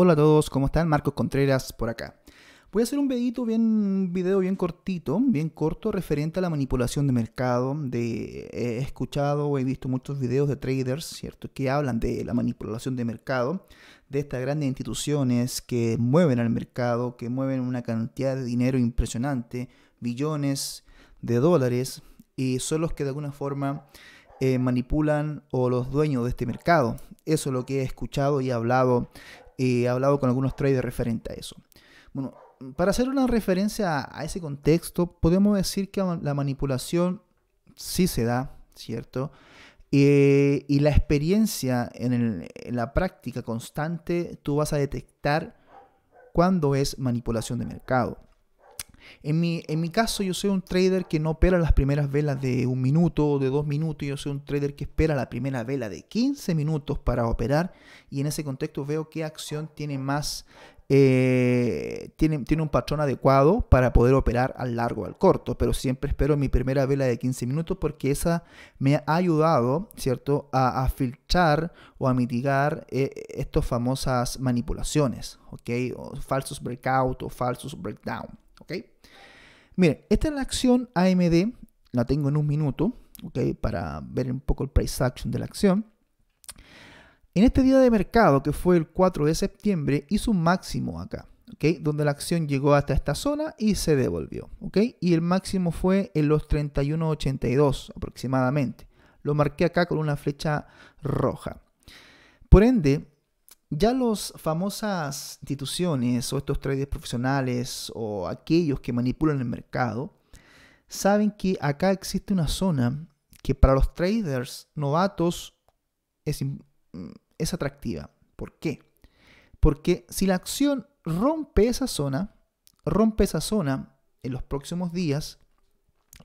Hola a todos, ¿cómo están? Marcos Contreras por acá. Voy a hacer un videito bien, un video bien cortito, bien corto, referente a la manipulación de mercado. De, he escuchado o he visto muchos videos de traders, ¿cierto? Que hablan de la manipulación de mercado, de estas grandes instituciones que mueven al mercado, que mueven una cantidad de dinero impresionante, billones de dólares, y son los que de alguna forma eh, manipulan o los dueños de este mercado. Eso es lo que he escuchado y hablado eh, he hablado con algunos traders referente a eso. Bueno, para hacer una referencia a ese contexto, podemos decir que la manipulación sí se da, ¿cierto? Eh, y la experiencia en, en, la práctica constante, tú vas a detectar cuándo es manipulación de mercado. En mi, en mi caso, yo soy un trader que no opera las primeras velas de un minuto o de dos minutos. Yo soy un trader que espera la primera vela de 15 minutos para operar. Y en ese contexto veo qué acción tiene más. Eh, tiene, tiene un patrón adecuado para poder operar al largo o al corto, pero siempre espero mi primera vela de 15 minutos porque esa me ha ayudado, ¿cierto?, a, filtrar o a mitigar eh, estas famosas manipulaciones, ¿ok? O falsos breakout o falsos breakdown. ¿ok? Miren, esta es la acción AMD, la tengo en un minuto, ¿ok? Para ver un poco el price action de la acción. En este día de mercado, que fue el 4 de septiembre, hizo un máximo acá, ¿ok? Donde la acción llegó hasta esta zona y se devolvió, ¿ok? Y el máximo fue en los 31.82 aproximadamente. Lo marqué acá con una flecha roja. Por ende, ya las famosas instituciones o estos traders profesionales o aquellos que manipulan el mercado saben que acá existe una zona que para los traders novatos es, mm, es atractiva. ¿Por qué? Porque si la acción rompe esa zona, rompe esa zona en los próximos días,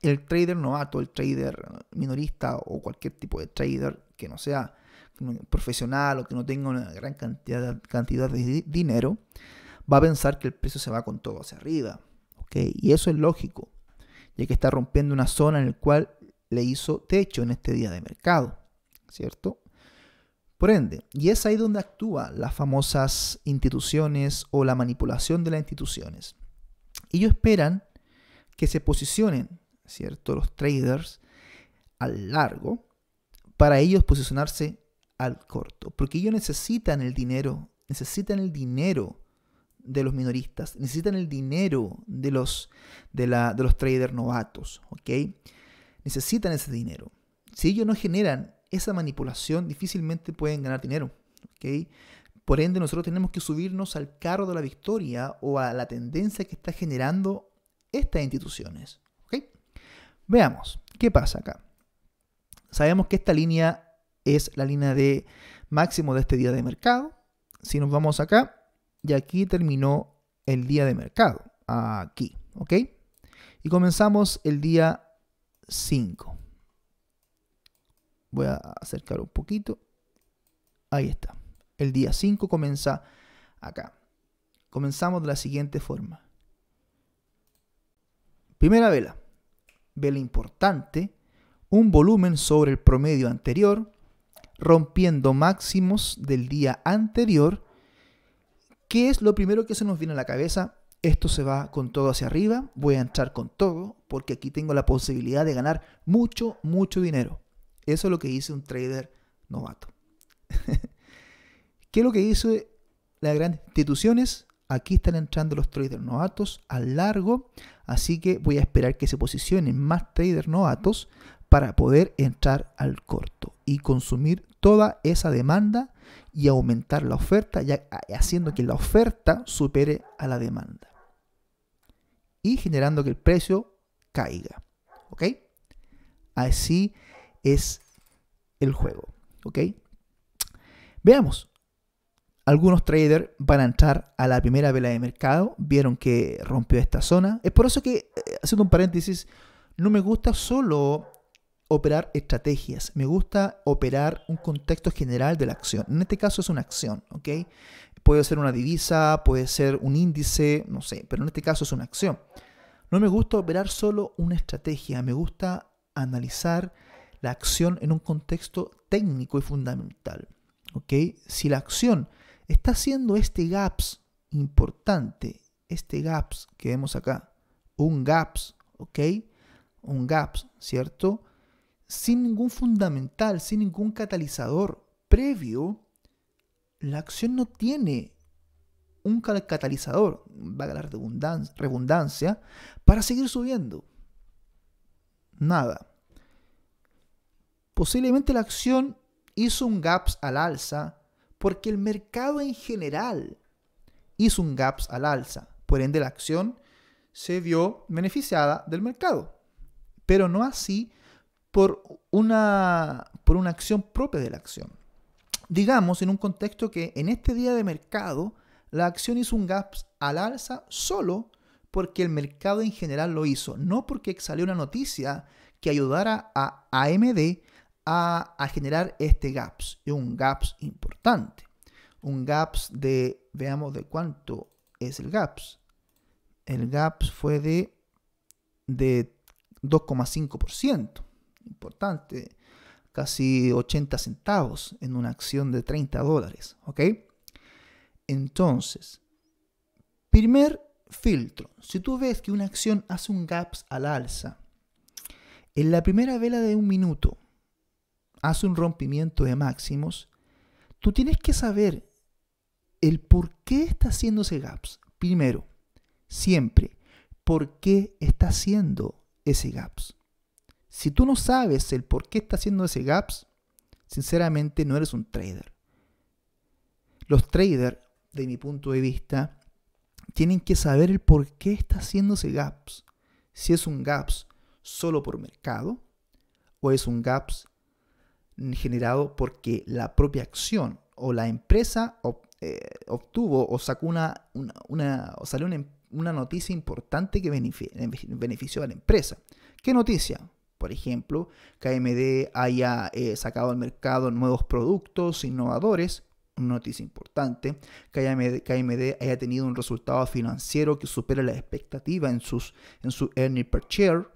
el trader novato, el trader minorista o cualquier tipo de trader que no sea profesional o que no tenga una gran cantidad, cantidad de dinero, va a pensar que el precio se va con todo hacia arriba. ¿okay? Y eso es lógico, ya que está rompiendo una zona en la cual le hizo techo en este día de mercado, ¿cierto? Por ende, y es ahí donde actúan las famosas instituciones o la manipulación de las instituciones. Ellos esperan que se posicionen, ¿cierto? Los traders al largo para ellos posicionarse al corto, porque ellos necesitan el dinero, necesitan el dinero de los minoristas, necesitan el dinero de los, de, los traders novatos, ¿ok? Necesitan ese dinero. Si ellos no generan esa manipulación, difícilmente pueden ganar dinero, ¿ok? Por ende, nosotros tenemos que subirnos al carro de la victoria o a la tendencia que está generando estas instituciones, ¿ok? Veamos, ¿qué pasa acá? Sabemos que esta línea es la línea de máximo de este día de mercado. Si nos vamos acá, y aquí terminó el día de mercado. Aquí, ¿ok? Y comenzamos el día 5. Voy a acercar un poquito. Ahí está. El día 5 comienza acá. Comenzamos de la siguiente forma. Primera vela. Vela importante. Un volumen sobre el promedio anterior rompiendo máximos del día anterior, ¿qué es lo primero que se nos viene a la cabeza? Esto se va con todo hacia arriba, voy a entrar con todo, porque aquí tengo la posibilidad de ganar mucho, mucho dinero. Eso es lo que dice un trader novato. ¿Qué es lo que hizo las grandes instituciones? Aquí están entrando los traders novatos a largo, así que voy a esperar que se posicionen más traders novatos para poder entrar al corto y consumir toda esa demanda y aumentar la oferta, ya haciendo que la oferta supere a la demanda y generando que el precio caiga. ¿Ok? Así es el juego. ¿Ok? Veamos. Algunos traders van a entrar a la primera vela de mercado, vieron que rompió esta zona. Es por eso que, eh, haciendo un paréntesis, no me gusta solo operar estrategias, me gusta operar un contexto general de la acción. En este caso es una acción, ¿ok? Puede ser una divisa, puede ser un índice, no sé, pero en este caso es una acción. No me gusta operar solo una estrategia, me gusta analizar la acción en un contexto técnico y fundamental. ¿ok? Si la acción está haciendo este gaps importante, este gaps que vemos acá, un gaps, ¿ok? Un gaps, ¿cierto? sin ningún fundamental, sin ningún catalizador previo, la acción no tiene un catalizador, valga la redundancia, redundancia, para seguir subiendo. Nada. Posiblemente la acción hizo un gaps al alza porque el mercado en general hizo un gaps al alza. Por ende, la acción se vio beneficiada del mercado. Pero no así por una, por una acción propia de la acción. Digamos, en un contexto que en este día de mercado, la acción hizo un gap al alza solo porque el mercado en general lo hizo, no porque salió una noticia que ayudara a AMD a, generar este gaps, un gaps importante, un gaps de, veamos de cuánto es el gaps. El gaps fue de, de 2,5% importante, casi 80 centavos en una acción de 30 dólares, ¿ok? Entonces, primer filtro, si tú ves que una acción hace un gaps al alza, en la primera vela de un minuto hace un rompimiento de máximos, tú tienes que saber el por qué está haciendo ese gaps. Primero, siempre, ¿por qué está haciendo ese gaps? Si tú no sabes el por qué está haciendo ese gaps, sinceramente no eres un trader. Los traders, de mi punto de vista, tienen que saber el por qué está haciendo ese gaps. Si es un gaps solo por mercado o es un gaps generado porque la propia acción o la empresa eh, obtuvo o sacó una, o salió una, una noticia importante que benefició a la empresa. ¿Qué noticia? por ejemplo, KMD haya eh, sacado al mercado nuevos productos innovadores, noticia importante, KMD haya tenido un resultado financiero que supere la expectativa en, sus, en su earning per share,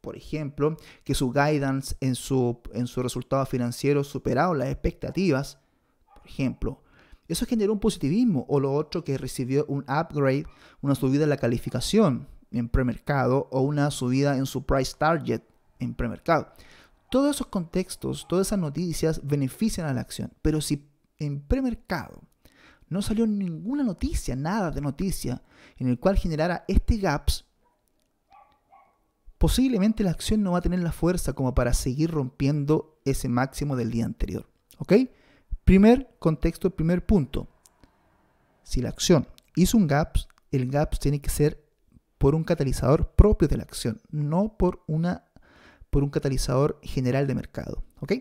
por ejemplo, que su guidance en su, en su resultado financiero superado las expectativas, por ejemplo. Eso generó un positivismo o lo otro que recibió un upgrade, una subida en la calificación en premercado o una subida en su price target en premercado. Todos esos contextos, todas esas noticias benefician a la acción, pero si en premercado no salió ninguna noticia, nada de noticia, en el cual generara este gaps, posiblemente la acción no va a tener la fuerza como para seguir rompiendo ese máximo del día anterior. ¿Ok? Primer contexto, primer punto. Si la acción hizo un gaps, el gaps tiene que ser por un catalizador propio de la acción, no por una por un catalizador general de mercado. ¿Ok?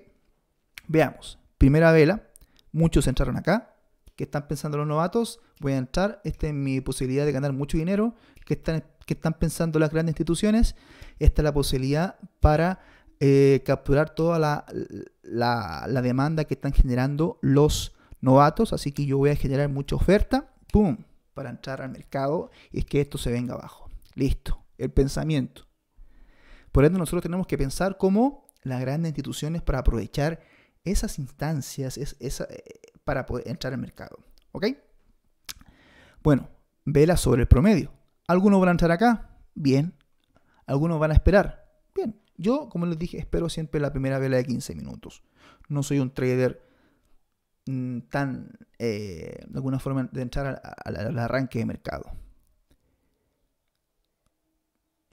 Veamos. Primera vela. Muchos entraron acá. que están pensando los novatos? Voy a entrar. Esta es mi posibilidad de ganar mucho dinero. que están, que están pensando las grandes instituciones? Esta es la posibilidad para eh, capturar toda la, la, la, demanda que están generando los novatos. Así que yo voy a generar mucha oferta, ¡pum!, para entrar al mercado y es que esto se venga abajo. Listo, el pensamiento. Por ende, nosotros tenemos que pensar cómo las grandes instituciones para aprovechar esas instancias es, eh, para poder entrar al mercado. ¿Ok? Bueno, vela sobre el promedio. Algunos van a entrar acá, bien. Algunos van a esperar, bien. Yo, como les dije, espero siempre la primera vela de 15 minutos. No soy un trader mm, tan, eh, de alguna forma, de entrar al arranque de mercado.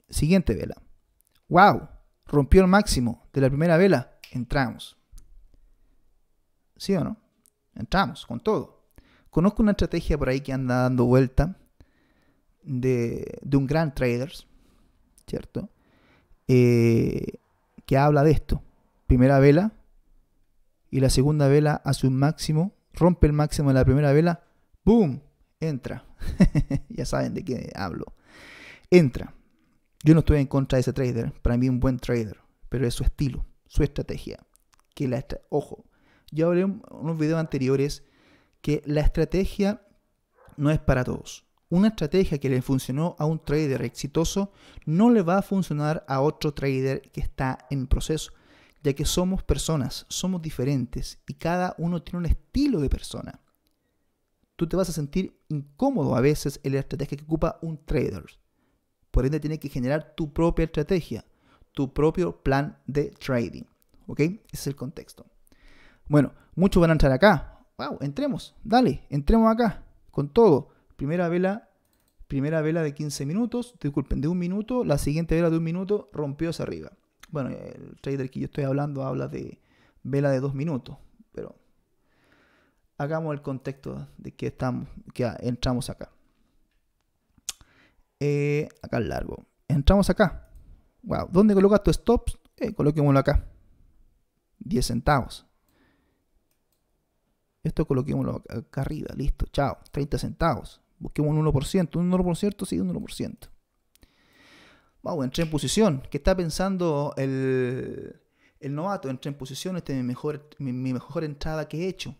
Siguiente vela. ¡Wow! Rompió el máximo de la primera vela. Entramos. ¿Sí o no? Entramos con todo. Conozco una estrategia por ahí que anda dando vuelta de, un gran trader, ¿cierto? Eh, que habla de esto. Primera vela y la segunda vela hace un máximo, rompe el máximo de la primera vela, ¡boom! Entra. ya saben de qué hablo. Entra. Yo no estoy en contra de ese trader, para mí un buen trader, pero es su estilo, su estrategia. Que la Ojo, yo hablé en unos videos anteriores que la estrategia no es para todos. Una estrategia que le funcionó a un trader exitoso no le va a funcionar a otro trader que está en proceso, ya que somos personas, somos diferentes y cada uno tiene un estilo de persona. Tú te vas a sentir incómodo a veces en la estrategia que ocupa un trader. Por ende, tienes que generar tu propia estrategia, tu propio plan de trading. ¿Ok? Ese es el contexto. Bueno, muchos van a entrar acá. ¡Wow! Entremos, dale, entremos acá, con todo. Primera vela, primera vela de 15 minutos, disculpen, de un minuto. La siguiente vela de un minuto rompió hacia arriba. Bueno, el trader que yo estoy hablando habla de vela de dos minutos, pero hagamos el contexto de que, estamos, que entramos acá. Eh, acá al largo. Entramos acá. Wow. ¿Dónde colocas tu stop? Eh, coloquémoslo acá. 10 centavos. Esto coloquémoslo acá arriba. Listo. Chao. 30 centavos. Busquemos un 1%. Un 1%, sí, un 1%. Wow, entré en posición. ¿Qué está pensando el, el novato? Entré en posición. Esta es mi mejor, mi mejor entrada que he hecho.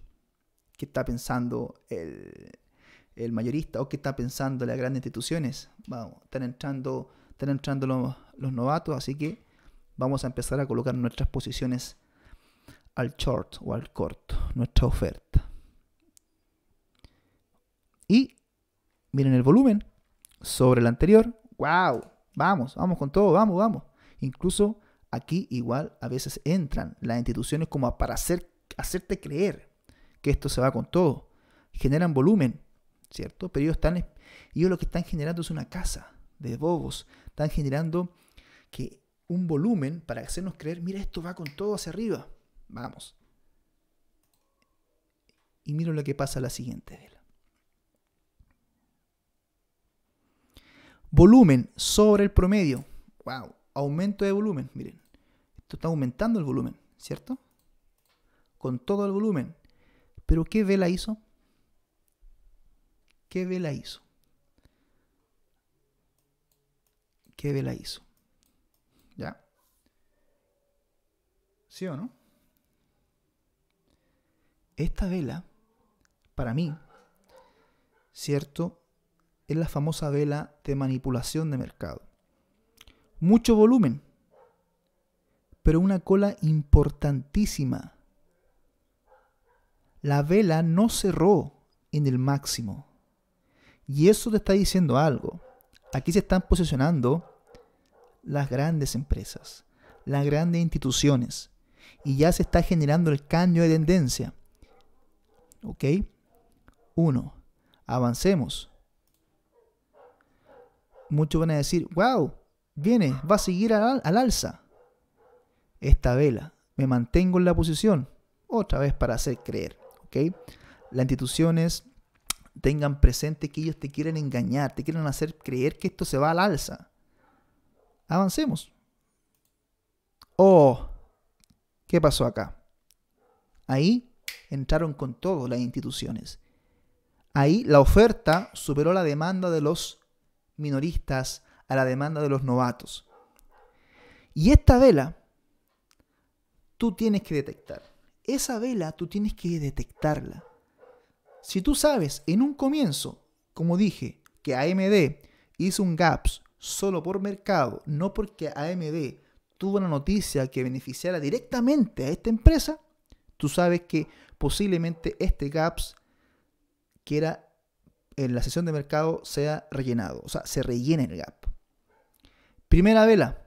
¿Qué está pensando el, el mayorista o qué está pensando las grandes instituciones. Vamos, están entrando, están entrando los, novatos, así que vamos a empezar a colocar nuestras posiciones al short o al corto, nuestra oferta. Y miren el volumen sobre el anterior. ¡Wow! Vamos, vamos con todo, vamos, vamos. Incluso aquí igual a veces entran las instituciones como para hacer, hacerte creer que esto se va con todo. Generan volumen, ¿cierto? Pero ellos, están, lo que están generando es una casa de bobos, están generando que un volumen para hacernos creer, mira, esto va con todo hacia arriba, vamos. Y miro lo que pasa a la siguiente vela. Volumen sobre el promedio. Wow, aumento de volumen, miren. Esto está aumentando el volumen, ¿cierto? Con todo el volumen. Pero ¿qué vela hizo? ¿Qué vela hizo? ¿Qué vela hizo? ¿Ya? ¿Sí o no? Esta vela, para mí, ¿cierto? Es la famosa vela de manipulación de mercado. Mucho volumen, pero una cola importantísima. La vela no cerró en el máximo. Y eso te está diciendo algo. Aquí se están posicionando las grandes empresas, las grandes instituciones. Y ya se está generando el caño de tendencia. ¿Ok? Uno, avancemos. Muchos van a decir, wow, viene, va a seguir al, al alza. Esta vela, me mantengo en la posición. Otra vez para hacer creer. ¿Ok? Las instituciones, tengan presente que ellos te quieren engañar, te quieren hacer creer que esto se va al alza. Avancemos. Oh, ¿qué pasó acá? Ahí entraron con todo las instituciones. Ahí la oferta superó la demanda de los minoristas a la demanda de los novatos. Y esta vela, tú tienes que detectar. Esa vela tú tienes que detectarla. Si tú sabes en un comienzo, como dije, que AMD hizo un gaps solo por mercado, no porque AMD tuvo una noticia que beneficiara directamente a esta empresa, tú sabes que posiblemente este gaps que era en la sesión de mercado sea rellenado, o sea, se rellene el gap. Primera vela,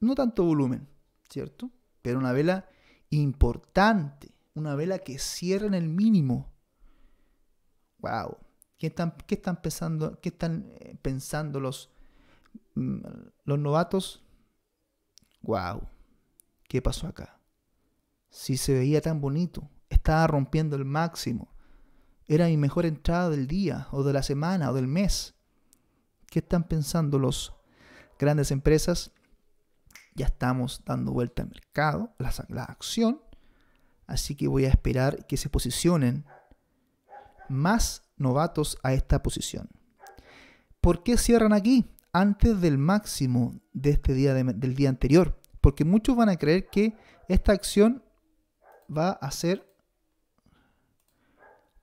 no tanto volumen, ¿cierto? Pero una vela importante, una vela que cierra en el mínimo, Wow. ¿Qué están, están pensando, están eh, pensando los, mm, los novatos? Wow. ¿Qué pasó acá? Si se veía tan bonito, estaba rompiendo el máximo. Era mi mejor entrada del día, o de la semana, o del mes. ¿Qué están pensando los grandes empresas? Ya estamos dando vuelta al mercado, la, la acción. Así que voy a esperar que se posicionen más novatos a esta posición. ¿Por qué cierran aquí? Antes del máximo de este día del día anterior. Porque muchos van a creer que esta acción va a ser.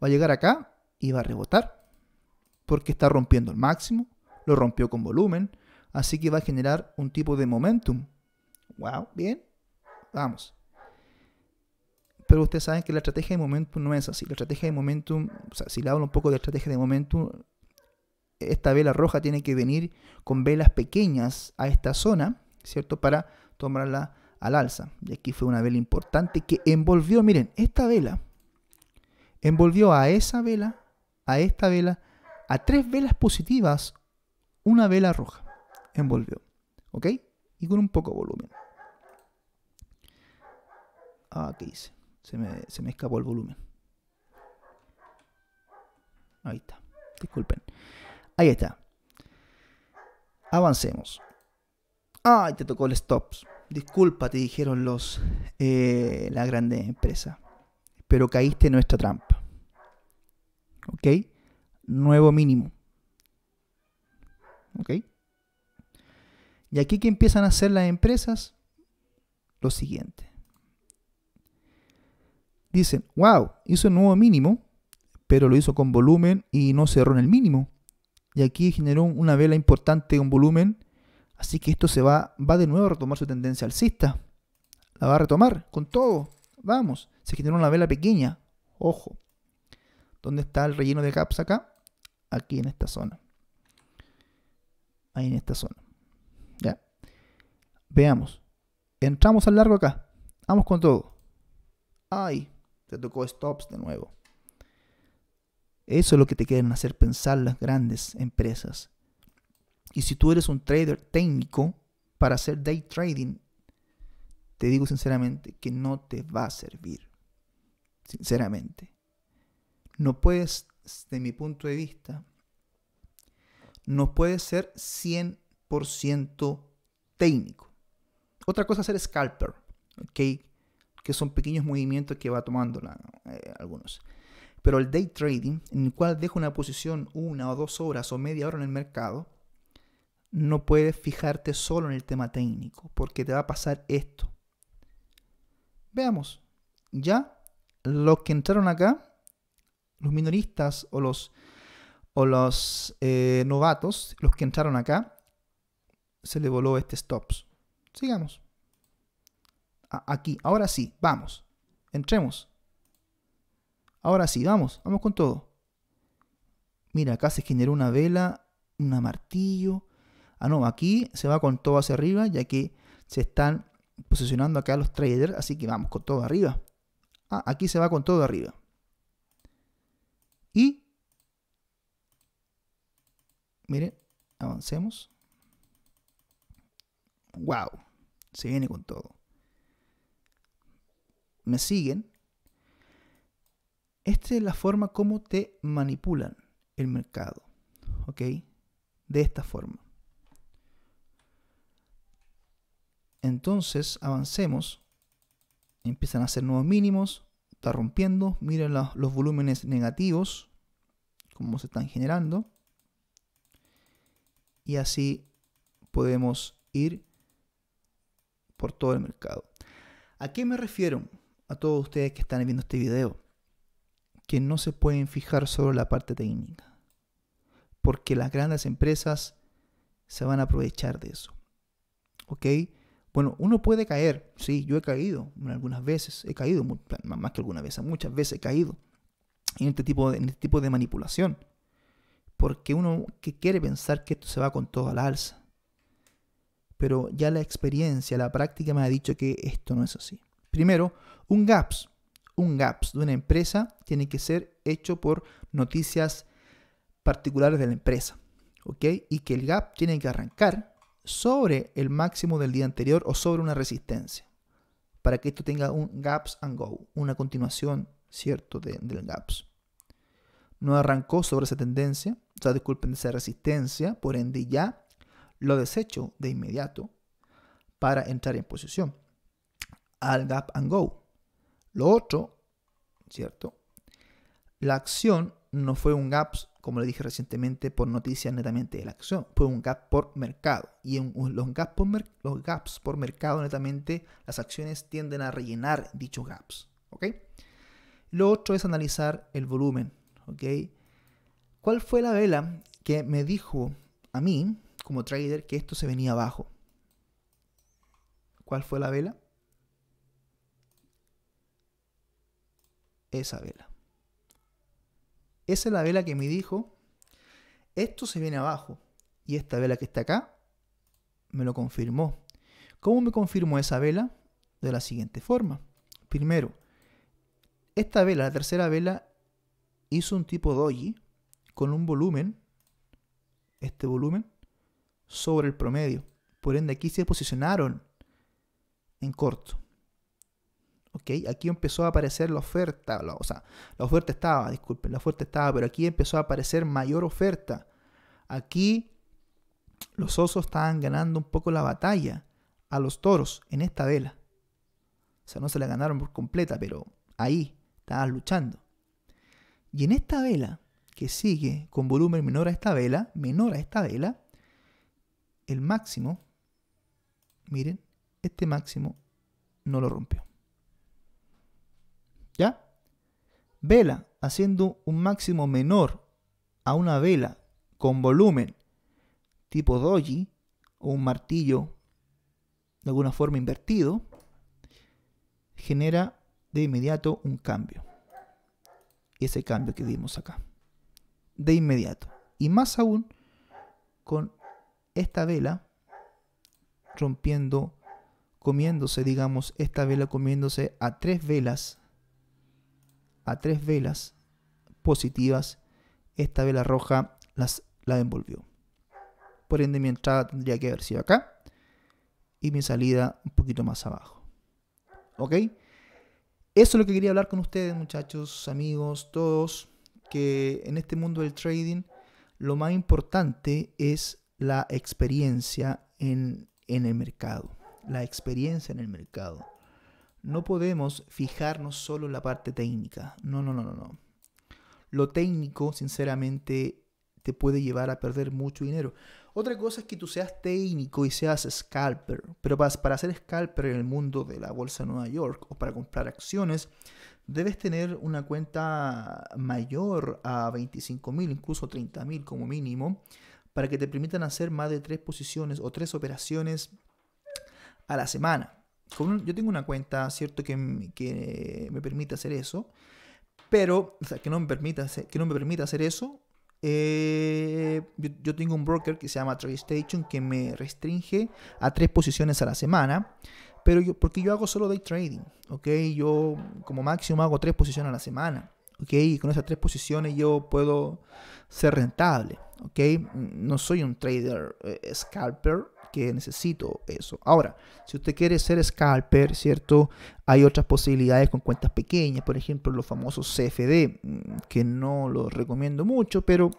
Va a llegar acá y va a rebotar. Porque está rompiendo el máximo. Lo rompió con volumen. Así que va a generar un tipo de momentum. Wow, bien. Vamos pero ustedes saben que la estrategia de momentum no es así. La estrategia de momentum, o si le hablo un poco de estrategia de momentum, esta vela roja tiene que venir con velas pequeñas a esta zona, ¿cierto? Para tomarla al alza. Y aquí fue una vela importante que envolvió, miren, esta vela envolvió a esa vela, a esta vela, a tres velas positivas, una vela roja. Envolvió, ¿ok? Y con un poco de volumen. Ah, ¿qué se me, escapó el volumen. Ahí está. Disculpen. Ahí está. Avancemos. ¡Ay! Te tocó el stops. Disculpa, te dijeron los eh, la grande empresa. Pero caíste en nuestra trampa. ¿Ok? Nuevo mínimo. ¿Ok? Y aquí que empiezan a hacer las empresas, lo siguiente dicen, wow, hizo el nuevo mínimo, pero lo hizo con volumen y no cerró en el mínimo. Y aquí generó una vela importante con volumen, así que esto se va, va de nuevo a retomar su tendencia alcista. La va a retomar con todo. Vamos, se generó una vela pequeña. Ojo. ¿Dónde está el relleno de caps acá? Aquí en esta zona. Ahí en esta zona. Ya. Veamos. Entramos al largo acá. Vamos con todo. Ay, te tocó stops de nuevo. Eso es lo que te quieren hacer pensar las grandes empresas. Y si tú eres un trader técnico para hacer day trading, te digo sinceramente que no te va a servir. Sinceramente. No puedes, desde mi punto de vista, no puedes ser 100% técnico. Otra cosa es ser scalper, ¿ok? que son pequeños movimientos que va tomando la, eh, algunos. Pero el day trading, en el cual dejo una posición una o dos horas o media hora en el mercado, no puedes fijarte solo en el tema técnico, porque te va a pasar esto. Veamos, ya los que entraron acá, los minoristas o los, o los eh, novatos, los que entraron acá, se le voló este stops. Sigamos aquí, ahora sí, vamos. Entremos. Ahora sí, vamos, vamos con todo. Mira, acá se generó una vela, una martillo. Ah, no, aquí se va con todo hacia arriba, ya que se están posicionando acá los traders, así que vamos con todo arriba. Ah, aquí se va con todo arriba. Y, miren, avancemos. ¡Wow! Se viene con todo. ¿Me siguen? Esta es la forma como te manipulan el mercado, ¿ok? De esta forma. Entonces, avancemos. Empiezan a hacer nuevos mínimos. Está rompiendo. Miren los, volúmenes negativos. Cómo se están generando. Y así podemos ir por todo el mercado. ¿A qué me refiero? a todos ustedes que están viendo este video que no se pueden fijar solo la parte técnica, porque las grandes empresas se van a aprovechar de eso. ¿Ok? Bueno, uno puede caer, sí, yo he caído algunas veces, he caído más que alguna vez, muchas veces he caído en este tipo de, este tipo de manipulación, porque uno que quiere pensar que esto se va con toda la alza, pero ya la experiencia, la práctica me ha dicho que esto no es así. Primero, un GAPS, un GAPS de una empresa tiene que ser hecho por noticias particulares de la empresa, ¿ok? Y que el GAP tiene que arrancar sobre el máximo del día anterior o sobre una resistencia, para que esto tenga un GAPS and Go, una continuación, ¿cierto?, del GAPS. No arrancó sobre esa tendencia, o sea, disculpen, esa resistencia, por ende ya lo desecho de inmediato para entrar en posición al Gap and Go. Lo otro, ¿cierto? La acción no fue un gap, como le dije recientemente, por noticias netamente de la acción, fue un gap por mercado. Y en los, gaps por los gaps por mercado netamente, las acciones tienden a rellenar dichos gaps. ¿ok? Lo otro es analizar el volumen. ¿ok? ¿Cuál fue la vela que me dijo a mí, como trader, que esto se venía abajo? ¿Cuál fue la vela? esa vela. Esa es la vela que me dijo, esto se viene abajo y esta vela que está acá me lo confirmó. ¿Cómo me confirmó esa vela? De la siguiente forma. Primero, esta vela, la tercera vela, hizo un tipo doji con un volumen, este volumen, sobre el promedio. Por ende, aquí se posicionaron en corto aquí empezó a aparecer la oferta, o sea, la oferta estaba, disculpen, la oferta estaba, pero aquí empezó a aparecer mayor oferta. Aquí los osos estaban ganando un poco la batalla a los toros en esta vela. O sea, no se la ganaron por completa, pero ahí estaban luchando. Y en esta vela, que sigue con volumen menor a esta vela, menor a esta vela, el máximo, miren, este máximo no lo rompió. ¿Ya? Vela haciendo un máximo menor a una vela con volumen tipo doji o un martillo de alguna forma invertido, genera de inmediato un cambio. Y ese cambio que vimos acá. De inmediato. Y más aún con esta vela rompiendo, comiéndose, digamos, esta vela comiéndose a tres velas a tres velas positivas, esta vela roja las, la envolvió. Por ende, mi entrada tendría que haber sido acá y mi salida un poquito más abajo. ¿Ok? Eso es lo que quería hablar con ustedes, muchachos, amigos, todos, que en este mundo del trading lo más importante es la experiencia en, en el mercado. La experiencia en el mercado no podemos fijarnos solo en la parte técnica. No, no, no, no, no. Lo técnico, sinceramente, te puede llevar a perder mucho dinero. Otra cosa es que tú seas técnico y seas scalper, pero para, para ser scalper en el mundo de la bolsa de Nueva York o para comprar acciones, debes tener una cuenta mayor a 25 mil, incluso 30 mil como mínimo, para que te permitan hacer más de tres posiciones o tres operaciones a la semana yo tengo una cuenta, ¿cierto? Que, que me permite hacer eso, pero, o sea, que no me permite hacer, que no me permita hacer eso. Eh, yo, tengo un broker que se llama TradeStation que me restringe a tres posiciones a la semana, pero yo, porque yo hago solo day trading, ¿ok? Yo como máximo hago tres posiciones a la semana. ok y con esas tres posiciones yo puedo ser rentable, ¿ok? No soy un trader eh, scalper, que necesito eso. Ahora, si usted quiere ser scalper, ¿cierto? Hay otras posibilidades con cuentas pequeñas, por ejemplo, los famosos CFD, mm, que no los recomiendo mucho, pero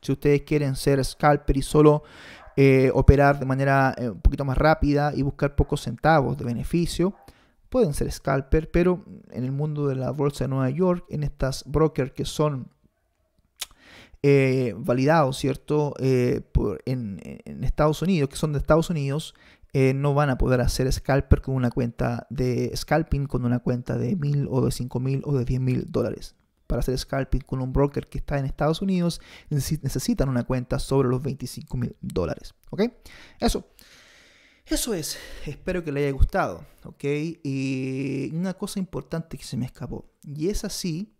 si ustedes quieren ser scalper y solo eh, operar de manera eh, un poquito más rápida y buscar pocos centavos de beneficio, pueden ser scalper, pero en el mundo de la bolsa de Nueva York, en estas brokers que son validado, eh, validados, ¿cierto? Eh, en, Estados Unidos, que son de Estados Unidos, eh, no van a poder hacer scalper con una cuenta de scalping, con una cuenta de mil o de cinco mil o de diez mil dólares. Para hacer scalping con un broker que está en Estados Unidos, necesitan una cuenta sobre los 25 mil dólares. ¿Ok? Eso. Eso es, espero que le haya gustado, ¿ok? Y una cosa importante que se me escapó, y es así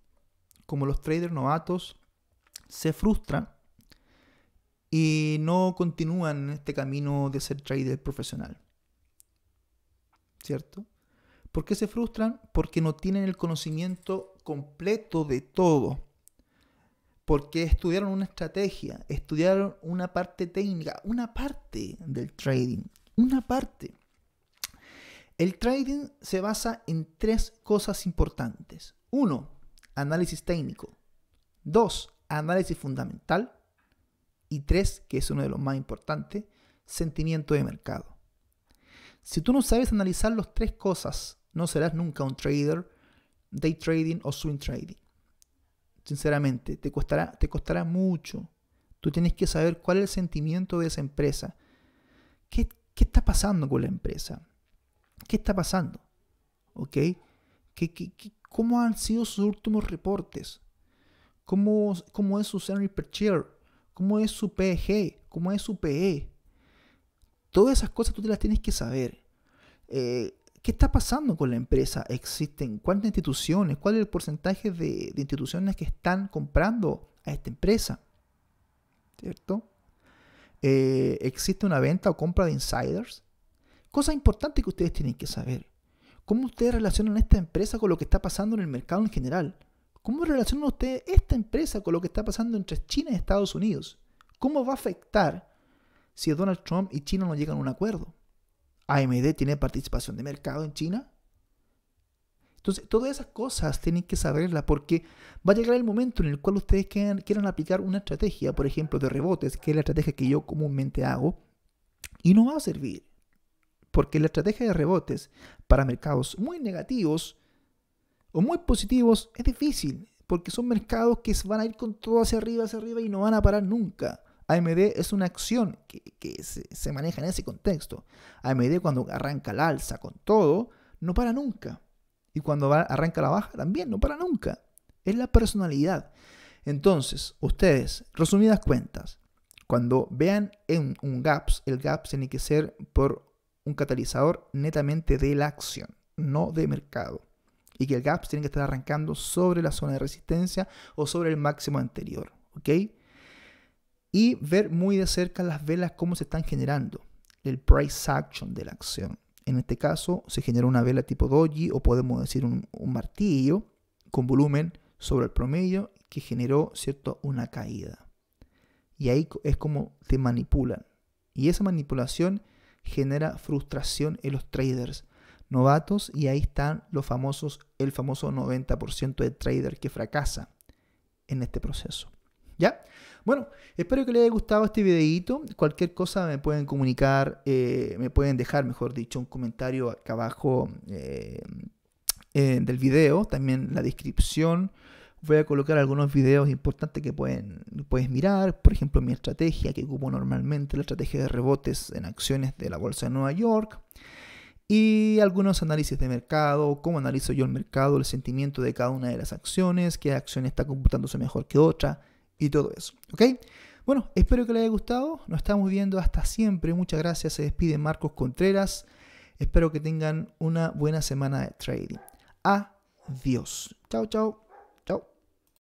como los traders novatos se frustran y no continúan en este camino de ser trader profesional. ¿Cierto? ¿Por qué se frustran? Porque no tienen el conocimiento completo de todo. Porque estudiaron una estrategia, estudiaron una parte técnica, una parte del trading, una parte. El trading se basa en tres cosas importantes. Uno, análisis técnico. Dos, análisis fundamental. Y tres, que es uno de los más importantes, sentimiento de mercado. Si tú no sabes analizar las tres cosas, no serás nunca un trader, day trading o swing trading. Sinceramente, te costará, te costará mucho. Tú tienes que saber cuál es el sentimiento de esa empresa. ¿Qué, está pasando con la empresa? ¿Qué está pasando? ¿Ok? qué, qué cómo han sido sus últimos reportes? cómo, es su salary per share, cómo es su PEG, cómo es su PE. Todas esas cosas tú te las tienes que saber. Eh, ¿Qué está pasando con la empresa? ¿Existen cuántas instituciones? ¿Cuál es el porcentaje de, instituciones que están comprando a esta empresa? ¿Cierto? Eh, ¿Existe una venta o compra de insiders? Cosa importante que ustedes tienen que saber. ¿Cómo ustedes relacionan esta empresa con lo que está pasando en el mercado en general? ¿Cómo relaciona usted esta empresa con lo que está pasando entre China y Estados Unidos? ¿Cómo va a afectar si Donald Trump y China no llegan a un acuerdo? ¿AMD tiene participación de mercado en China? Entonces, todas esas cosas tienen que saberlas porque va a llegar el momento en el cual ustedes quieran, quieran aplicar una estrategia, por ejemplo, de rebotes, que es la estrategia que yo comúnmente hago, y no va a servir. Porque la estrategia de rebotes para mercados muy negativos o muy positivos, es difícil, porque son mercados que van a ir con todo hacia arriba, hacia arriba y no van a parar nunca. AMD es una acción que, se, maneja en ese contexto. AMD cuando arranca la alza con todo, no para nunca. Y cuando arranca la baja, también no para nunca. Es la personalidad. Entonces, ustedes, resumidas cuentas, cuando vean en un gaps, el gaps tiene que ser por un catalizador netamente de la acción, no de mercado y que el GAPS pues, tiene que estar arrancando sobre la zona de resistencia o sobre el máximo anterior. ¿ok? Y ver muy de cerca las velas, cómo se están generando, el price action de la acción. En este caso se genera una vela tipo doji o podemos decir un, un martillo con volumen sobre el promedio que generó cierto una caída. Y ahí es como te manipulan. Y esa manipulación genera frustración en los traders novatos y ahí están los famosos, el famoso 90% de trader que fracasa en este proceso. ¿Ya? Bueno, espero que les haya gustado este videito. Cualquier cosa me pueden comunicar, eh, me pueden dejar, mejor dicho, un comentario acá abajo eh, del video, también la descripción. Voy a colocar algunos videos importantes que pueden, puedes mirar, por ejemplo mi estrategia que ocupo normalmente, la estrategia de rebotes en acciones de la Bolsa de Nueva York y algunos análisis de mercado, cómo analizo yo el mercado, el sentimiento de cada una de las acciones, qué acción está computándose mejor que otra y todo eso. ¿Ok? Bueno, espero que les haya gustado. Nos estamos viendo hasta siempre. Muchas gracias. Se despide Marcos Contreras. Espero que tengan una buena semana de trading. Adiós. Chao, chao.